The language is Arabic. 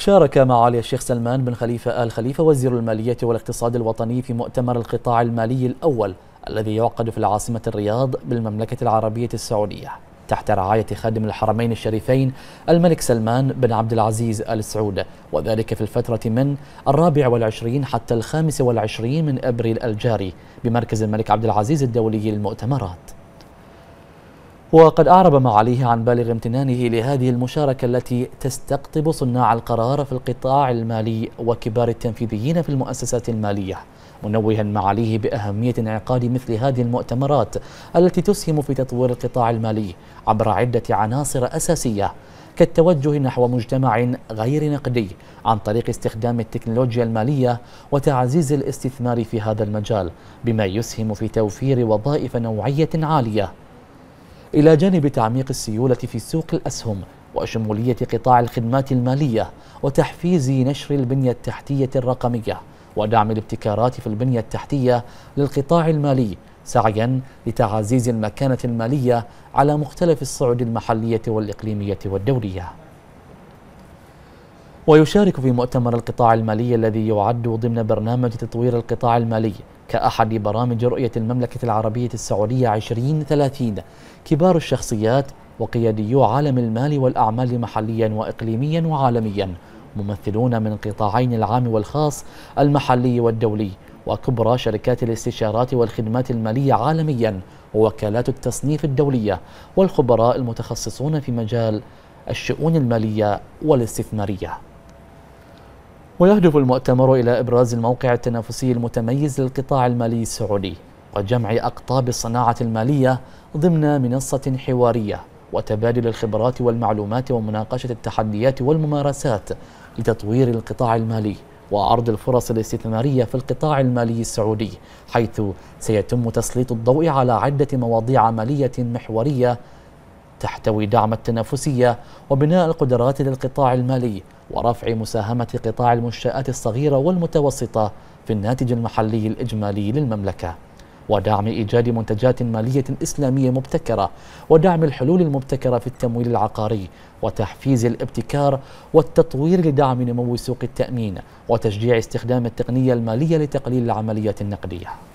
شارك معالي الشيخ سلمان بن خليفة آل خليفة وزير المالية والاقتصاد الوطني في مؤتمر القطاع المالي الأول الذي يعقد في العاصمة الرياض بالمملكة العربية السعودية تحت رعاية خادم الحرمين الشريفين الملك سلمان بن عبد العزيز آل سعود وذلك في الفترة من الرابع والعشرين حتى الخامس والعشرين من أبريل الجاري بمركز الملك عبد العزيز الدولي للمؤتمرات وقد أعرب معاليه عن بالغ امتنانه لهذه المشاركة التي تستقطب صناع القرار في القطاع المالي وكبار التنفيذيين في المؤسسات المالية منوها معاليه بأهمية انعقاد مثل هذه المؤتمرات التي تسهم في تطوير القطاع المالي عبر عدة عناصر أساسية كالتوجه نحو مجتمع غير نقدي عن طريق استخدام التكنولوجيا المالية وتعزيز الاستثمار في هذا المجال بما يسهم في توفير وظائف نوعية عالية إلى جانب تعميق السيولة في سوق الأسهم وشمولية قطاع الخدمات المالية وتحفيز نشر البنية التحتية الرقمية ودعم الابتكارات في البنية التحتية للقطاع المالي سعيا لتعزيز المكانة المالية على مختلف الصعد المحلية والإقليمية والدولية ويشارك في مؤتمر القطاع المالي الذي يعد ضمن برنامج تطوير القطاع المالي كأحد برامج رؤية المملكة العربية السعودية 2030 كبار الشخصيات وقياديو عالم المال والأعمال محليا وإقليميا وعالميا ممثلون من القطاعين العام والخاص المحلي والدولي وكبرى شركات الاستشارات والخدمات المالية عالميا ووكالات التصنيف الدولية والخبراء المتخصصون في مجال الشؤون المالية والاستثمارية ويهدف المؤتمر إلى إبراز الموقع التنافسي المتميز للقطاع المالي السعودي وجمع أقطاب الصناعة المالية ضمن منصة حوارية وتبادل الخبرات والمعلومات ومناقشة التحديات والممارسات لتطوير القطاع المالي وعرض الفرص الاستثمارية في القطاع المالي السعودي حيث سيتم تسليط الضوء على عدة مواضيع مالية محورية تحتوي دعم التنافسية وبناء القدرات للقطاع المالي ورفع مساهمة قطاع المنشآت الصغيرة والمتوسطة في الناتج المحلي الإجمالي للمملكة ودعم إيجاد منتجات مالية إسلامية مبتكرة ودعم الحلول المبتكرة في التمويل العقاري وتحفيز الابتكار والتطوير لدعم نمو سوق التأمين وتشجيع استخدام التقنية المالية لتقليل العمليات النقدية